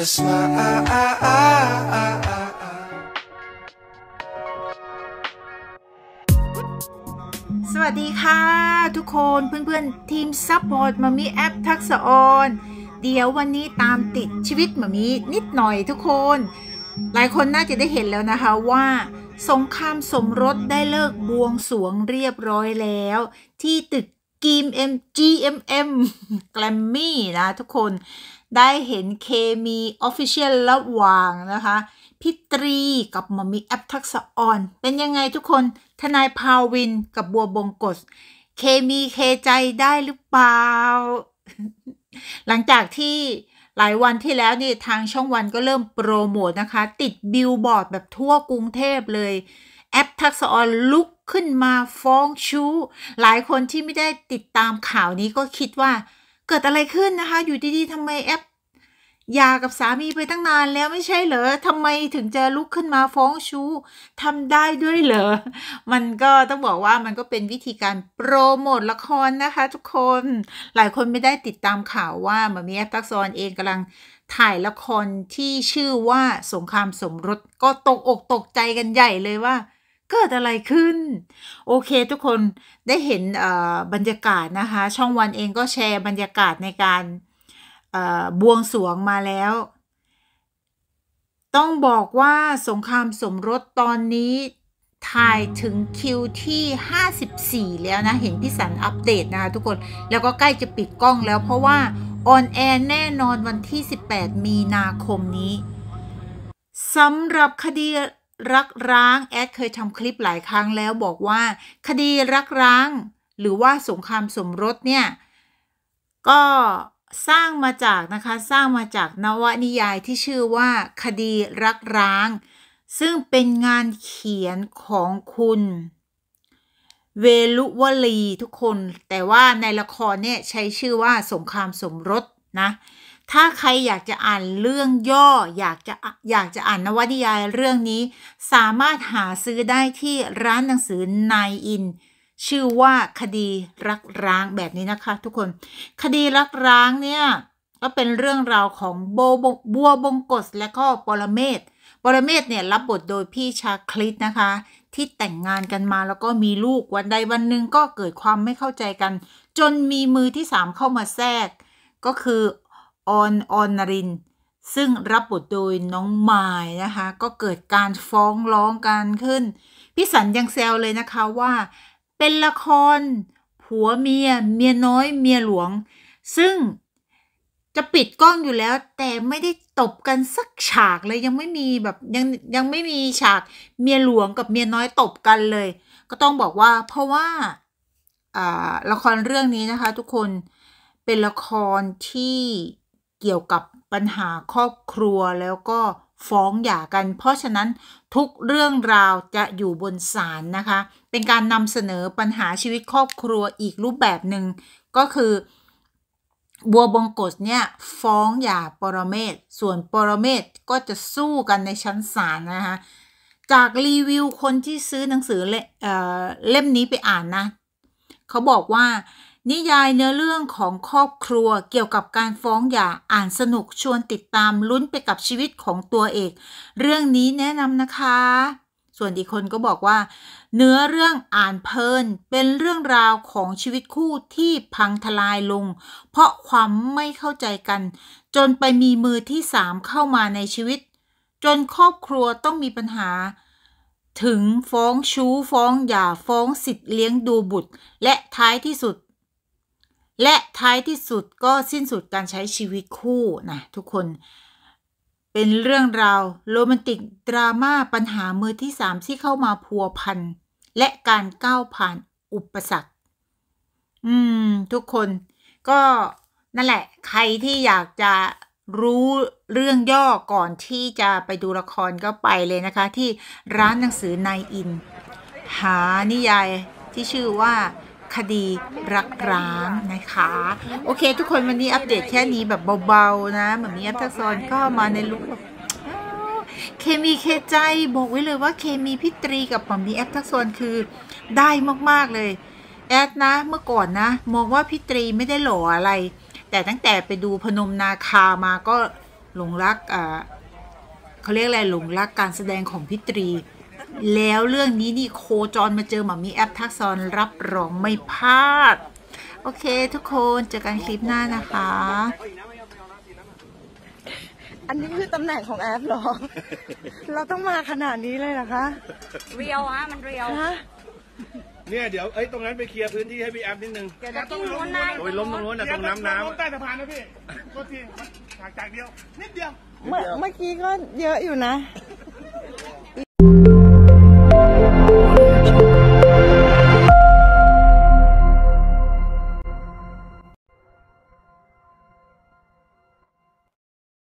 just สวัสดีค่ะทุกคนเพื่อนๆทีมซัพพอร์ตมามีแอปทักษออนเดี๋ยววันนี้ตามติดชีวิตมามีนิดหน่อยทุกคน หลายคนน่าจะได้เห็นแล้วนะคะว่า สงครามสมรสได้เลิกบวงสวงเรียบร้อยแล้วที่ตึกกีมเอ็มจีเอ็มเอ็มแกรมมี่นะทุกคนได้เห็นเคมีออฟฟิเชียลระหว่างนะคะพิตรีกับมมีแอปทักษะออน เป็นยังไงทุกคนทนายพาวินกับบัวบงกฎเคมีเคใจได้หรือเปล่า หลังจากที่หลายวันที่แล้วนี่ทางช่องวันก็เริ่มโปรโมทนะคะ ติดบิลบอร์ดแบบทั่วกรุงเทพเลย แอปทักษะออนลุกขึ้นมาฟ้องชู้ หลายคนที่ไม่ได้ติดตามข่าวนี้ก็คิดว่า เกิดอะไรขึ้นนะคะ อยู่ดีๆทำไมแอปยา กับสามีไปตั้งนานแล้วไม่ใช่เหรอทำไมถึงจะลุกขึ้นมาฟ้องชู้ทำได้ด้วยเหรอมันก็ต้องบอกว่ามันก็เป็นวิธีการโปรโมทละครนะคะ ทุกคนหลายคนไม่ได้ติดตามข่าวว่ามามีแอปตักซอนเองกำลังถ่ายละครที่ชื่อว่าสงครามสมรสก็ตกอกตกใจกันใหญ่เลยว่าเกิดอะไรขึ้น โอเคทุกคนได้เห็นบรรยากาศนะคะ ช่องวันเองก็แชร์บรรยากาศในการบวงสวงมาแล้ว ต้องบอกว่าสงครามสมรสตอนนี้ถ่ายถึงคิวที่ 54 แล้วนะ เห็นพี่สันอัปเดตนะคะทุกคน แล้วก็ใกล้จะปิดกล้องแล้วเพราะว่า ออนแอร์แน่นอนวันที่ 18 มีนาคมนี้สำหรับคดีรักร้างแอดเคยทำคลิปหลายครั้งแล้วบอกว่า คดีรักร้าง หรือว่าสงครามสมรสเนี่ยก็สร้างมาจากนะคะสร้างมาจากนวนิยายที่ชื่อว่าคดีรักร้าง ซึ่งเป็นงานเขียนของคุณเวลุวลีทุกคน แต่ว่าในละครเนี่ยใช้ชื่อว่าสงครามสมรสนะถ้าใครอยากจะอ่านเรื่องย่ออยากจะอยากจะอ่านนวนิยายเรื่องนี้ สามารถหาซื้อได้ที่ร้านหนังสือนายอินชื่อว่าคดีรักร้างแบบนี้นะคะ ทุกคน คดีรักร้างเนี่ยก็เป็นเรื่องราวของโบบัวบงกฎและก็ปรเมศปรเมศเนี่ยรับบทโดยพี่ชาคลิตนะคะ ที่แต่งงานกันมาแล้วก็มีลูกวันใดวันหนึ่งก็เกิดความไม่เข้าใจกัน จนมีมือที่สามเข้ามาแทรกก็คือออนออนนริน ซึ่งรับบทโดยน้องมายนะคะ ก็เกิดการฟ้องร้องกันขึ้นพี่สันยัง แซว เลย นะคะ ว่าเป็นละครผัวเมียเมียน้อยเมียหลวง ซึ่งจะปิด กล้องอยู่แล้วแต่ไม่ได้ตบกันสักฉาก เลย ยังไม่มีแบบยัง ยังไม่มีฉากเมียหลวงกับเมียน้อย ตบ กันเลย ก็ต้องบอกว่าเพราะว่าละครเรื่องนี้นะคะทุกคนเป็นละครที่เกี่ยวกับปัญหาครอบครัวแล้วก็ฟ้องหย่ากัน เพราะฉะนั้นทุกเรื่องราวจะอยู่บนศาลนะคะ เป็นการนำเสนอปัญหาชีวิตครอบครัวอีกรูปแบบหนึ่งก็คือบัวบงกฎเนี่ยฟ้องหย่าปรเมศส่วนปรเมศก็จะสู้กันในชั้นศาลนะคะจากรีวิวคนที่ซื้อหนังสือเล่เล่มนี้ไปอ่านนะเขาบอกว่านิยายเนื้อเรื่องของครอบครัวเกี่ยวกับการฟ้องหย่าอ่านสนุกชวนติดตามลุ้นไปกับชีวิตของตัวเอกเรื่องนี้แนะนำนะคะ ส่วนอีกคนก็บอกว่า เนื้อเรื่องอ่านเพลินเป็นเรื่องราวของชีวิตคู่ที่พังทลายลง เพราะความไม่เข้าใจกัน จนไปมีมือที่สามเข้ามาในชีวิต จนครอบครัวต้องมีปัญหา ถึงฟ้องชู้ฟ้องหย่าฟ้องสิทธิ์เลี้ยงดูบุตร และท้ายที่สุดและท้ายที่สุดก็สิ้นสุดการใช้ชีวิตคู่นะ ทุกคน เป็นเรื่องราวโรแมนติก ดราม่าปัญหามือที่สามที่เข้ามาพัวพัน และการก้าวผ่านอุปสรรคอืม ทุกคนก็นั่นแหละ ใครที่อยากจะรู้เรื่องย่อก่อนที่จะไปดู ละคร ก็ไปเลยนะคะ ที่ร้านหนังสือนายอิน หา นิยายที่ชื่อว่าคดีรักร้าง นะคะโอเค ทุกคน วันนี้อัปเดตแค่นี้แบบเบาๆ นะเหมือนมีอัพทักษรก็ มาในลุคแบบเคมีเคใจบอกไว้เลยว่าเคมีพิตรีกับหมอมีแอปทักษรคือได้มาก ๆเลย แอด นะ เมื่อก่อนนะมองว่าพิตรีไม่ได้หล่ออะไร แต่ตั้งแต่ไปดูพนมนาคามาก็หลงรักอ่าเขาเรียกอะไรหลงรักการแสดงของพิตรีแล้วเรื่องนี้นี่โคจรมาเจอ หมามีแอปทักซอนรับรองไม่พลาด โอเค ทุกคน เจอกัน คลิปหน้านะคะ อันนี้คือตำแหน่งของแอปหรอเราต้องมาขนาดนี้เลยเหรอคะเรียวอะมันเรียวฮะเนี่ย เดี๋ยว เอ้ยตรงนั้นไปเคลียร์พื้นที่ให้พี่แอฟนิดนึงเดี๋ยวจะต้องล้มน้ำโอ้ยล้มตรงนู้นนะตรงน้ำน้ำใต้สะพานนะพี่ก็ทีฉากจากเดียวนิดเดียวเมื่อกี้ก็เยอะอยู่นะ